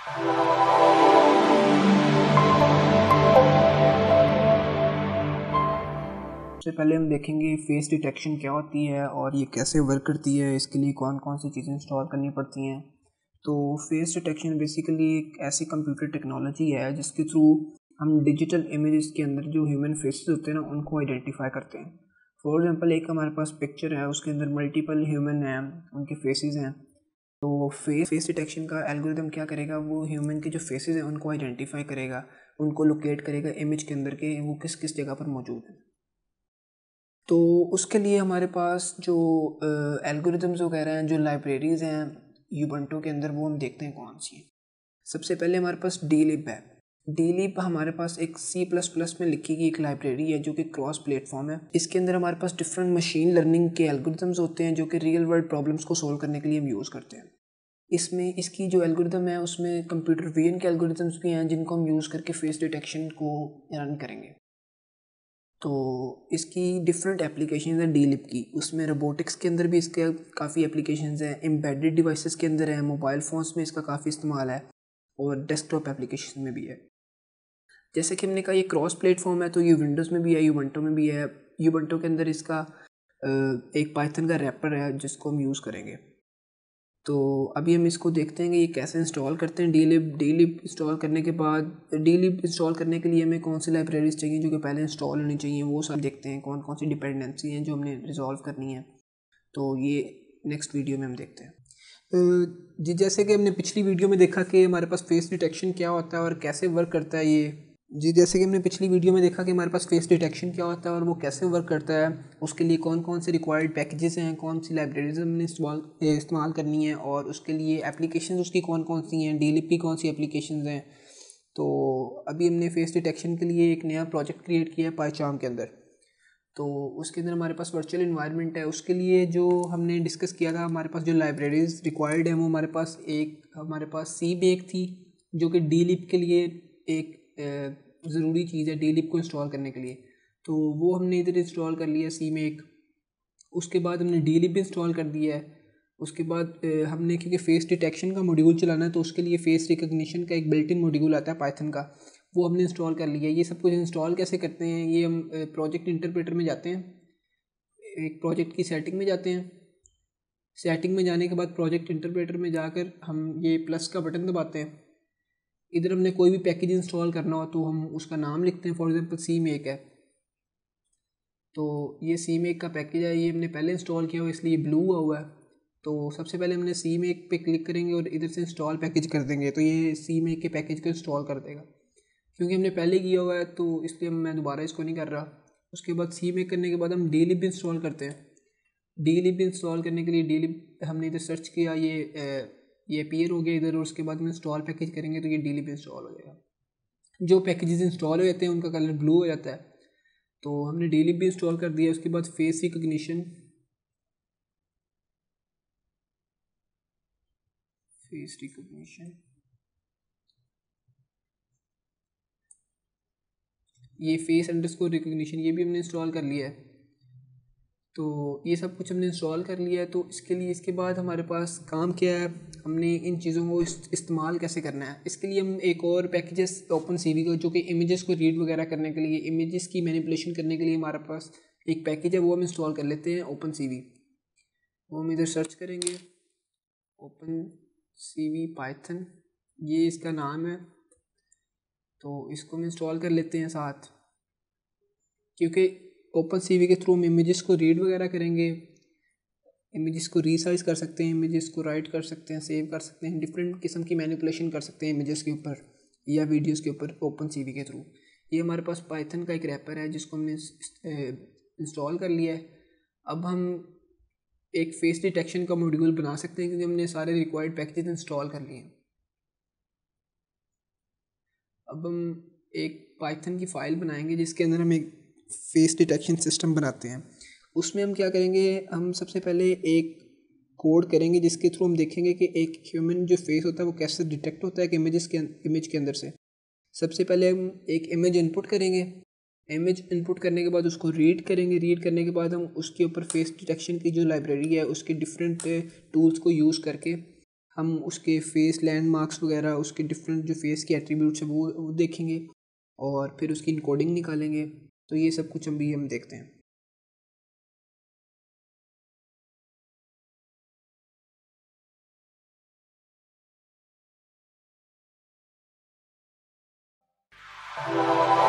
सबसे पहले हम देखेंगे फेस डिटेक्शन क्या होती है और ये कैसे वर्क करती है इसके लिए कौन कौन सी चीज़ें इंस्टॉल करनी पड़ती हैं तो फेस डिटेक्शन बेसिकली एक ऐसी कंप्यूटर टेक्नोलॉजी है जिसके थ्रू हम डिजिटल इमेजेस के अंदर जो ह्यूमन फेसेस होते हैं ना उनको आइडेंटिफाई करते हैं फॉर एग्जांपल एक हमारे पास पिक्चर है उसके अंदर मल्टीपल ह्यूमन हैं उनके फेसेस हैं तो फेस फेस डिटेक्शन का एल्गोरिदम क्या करेगा वो ह्यूमन के जो फेसेस हैं उनको आइडेंटिफाई करेगा उनको लोकेट करेगा इमेज के अंदर के वो किस किस जगह पर मौजूद है तो उसके लिए हमारे पास जो एल्गोरिदम्स वगैरह हैं जो लाइब्रेरीज़ हैं यूबंटो के अंदर वो हम देखते हैं कौन सी है सबसे पहले हमारे पास डी लिप है डेली हमारे पास एक सी प्लस प्लस में लिखी गई एक लाइब्रेरी है जो कि क्रॉस प्लेटफॉर्म है इसके अंदर हमारे पास डिफरेंट मशीन लर्निंग के एल्गोरिथम्स होते हैं जो कि रियल वर्ल्ड प्रॉब्लम्स को सोल्व करने के लिए हम यूज़ करते हैं इसमें इसकी जो एल्गोरिदम है उसमें कंप्यूटर वीएन के एल्गोरिदम्स भी हैं जिनको हम यूज़ करके फेस डिटेक्शन को रन करेंगे तो इसकी डिफरेंट एप्लीकेशन है डी लिप की उसमें रोबोटिक्स के अंदर भी इसके काफ़ी एप्लीकेशन हैं एम्बेडेड डिवाइसेस के अंदर है मोबाइल फ़ोन्स में इसका काफ़ी इस्तेमाल है और डेस्कटॉप एप्लीकेशन में भी है जैसे कि हमने कहा ये क्रॉस प्लेटफॉर्म है तो ये विंडोज़ में भी है यूबंटो में भी है यूबंटो के अंदर इसका एक पाइथन का रैपर है जिसको हम यूज़ करेंगे तो अभी हम इसको देखते हैं कि ये कैसे इंस्टॉल करते हैं डीलिप डीलिप इंस्टॉल करने के बाद डीलिप इंस्टॉल करने के लिए हमें कौन सी लाइब्रेरीज चाहिए जो कि पहले इंस्टॉल होनी चाहिए वो सब देखते हैं कौन कौन सी डिपेंडेंसी हैं जो हमने रिजॉल्व करनी है तो ये नेक्स्ट वीडियो में हम देखते हैं जी जैसे कि हमने पिछली वीडियो में देखा कि हमारे पास फेस डिटेक्शन क्या होता है और कैसे वर्क करता है ये जी जैसे कि हमने पिछली वीडियो में देखा कि हमारे पास फेस डिटेक्शन क्या होता है और वो कैसे वर्क करता है उसके लिए कौन कौन से रिक्वायर्ड पैकेजेस हैं कौन सी लाइब्रेरीज हमने इस्तेमाल इस्तेमाल करनी है और उसके लिए एप्लीकेशन उसकी कौन कौन सी हैं डी की कौन सी एप्लीकेशन हैं तो अभी हमने फेस डिटेक्शन के लिए एक नया प्रोजेक्ट क्रिएट किया है पाईचाम के अंदर तो उसके अंदर हमारे पास वर्चुअल इन्वायरमेंट है उसके लिए जो हमने डिस्कस किया था हमारे पास जो लाइब्रेरीज रिक्वायर्ड हैं वो हमारे पास एक हमारे पास सी बेक थी जो कि डी लिप के लिए एक ज़रूरी चीज़ है डेलिप को इंस्टॉल करने के लिए तो वो हमने इधर इंस्टॉल कर लिया सी में एक उसके बाद हमने डेलिप भी इंस्टॉल कर दिया है उसके बाद हमने क्योंकि फेस डिटेक्शन का मॉड्यूल चलाना है तो उसके लिए फेस रिकग्निशन का एक बिल्ट इन मॉड्यूल आता है पाइथन का वो हमने इंस्टॉल कर लिया ये सब कुछ इंस्टॉल कैसे करते हैं ये हम प्रोजेक्ट इंटरप्रेटर में जाते हैं एक प्रोजेक्ट की सेटिंग में जाते हैं सेटिंग में जाने के बाद प्रोजेक्ट इंटरप्रेटर में जाकर हम ये प्लस का बटन दबाते हैं इधर हमने कोई भी पैकेज इंस्टॉल करना हो तो हम उसका नाम लिखते हैं फॉर एग्जांपल सी मेक है तो ये सी मेक का पैकेज है ये हमने पहले इंस्टॉल किया हुआ इसलिए ब्लू हुआ हुआ है तो सबसे पहले हमने सी मेक पे क्लिक करेंगे और इधर से इंस्टॉल पैकेज कर देंगे तो ये सी मेक के पैकेज को इंस्टॉल कर देगा क्योंकि हमने पहले किया हुआ है तो इसलिए मैं दोबारा इसको नहीं कर रहा उसके बाद सी मेक करने के बाद हम डी लिप इंस्टॉल करते हैं डी लिप इंस्टॉल करने के लिए डी लिप हमने इधर सर्च किया ये ये अपीयर हो गया इधर और उसके बाद में इंस्टॉल पैकेज करेंगे तो ये डेली पे इंस्टॉल हो जाएगा जो पैकेजेस इंस्टॉल हो जाते हैं उनका कलर ब्लू हो जाता है तो हमने डेली भी इंस्टॉल कर दिया उसके बाद फेस रिकग्निशन फेस रिकग्निशन ये फेस अंडरस्कोर रिकग्निशन ये भी हमने इंस्टॉल कर लिया है तो ये सब कुछ हमने इंस्टॉल कर लिया है तो इसके लिए इसके बाद हमारे पास काम क्या है हमने इन चीज़ों को इस्तेमाल कैसे करना है इसके लिए हम एक और पैकेजेस ओपन सी को जो कि इमेजेस को रीड वगैरह करने के लिए इमेजेस की मैनिपुलेशन करने के लिए हमारे पास एक पैकेज है वो हम इंस्टॉल कर लेते हैं ओपन सी वो हम इधर सर्च करेंगे ओपन सी वी पाइथन ये इसका नाम है तो इसको हम इंस्टॉल कर लेते हैं साथ क्योंकि ओपन सी के थ्रू हम इमेज़ को रीड वगैरह करेंगे इमेज़ को रिसाइज कर सकते हैं इमेज़ को राइट कर सकते हैं सेव कर सकते हैं डिफरेंट किस्म की मैनिपुलेशन कर सकते हैं इमेज़ के ऊपर या वीडियोज़ के ऊपर ओपन सी के थ्रू ये हमारे पास पाइथन का एक रैपर है जिसको हमने इंस्टॉल कर लिया है अब हम एक फेस डिटेक्शन का मॉड्यूल बना सकते हैं क्योंकि हमने सारे रिक्वायर्ड पैकेजेस इंस्टॉल कर लिए हैं अब हम एक पाइथन की फ़ाइल बनाएंगे जिसके अंदर हम एक फेस डिटेक्शन सिस्टम बनाते हैं उसमें हम क्या करेंगे हम सबसे पहले एक कोड करेंगे जिसके थ्रू हम देखेंगे कि एक ह्यूमन जो फेस होता है वो कैसे डिटेक्ट होता है एक इमेज के इमेज के अंदर से सबसे पहले हम एक इमेज इनपुट करेंगे इमेज इनपुट करने के बाद उसको रीड करेंगे रीड करने के बाद हम उसके ऊपर फेस डिटेक्शन की जो लाइब्रेरी है उसके डिफरेंट टूल्स को यूज़ करके हम उसके फेस लैंडमार्क्स वगैरह उसके डिफरेंट जो फेस के एट्रीब्यूट्स हैं वो देखेंगे और फिर उसकी इनकोडिंग निकालेंगे तो ये सब कुछ हम भी हम देखते हैं Thank you.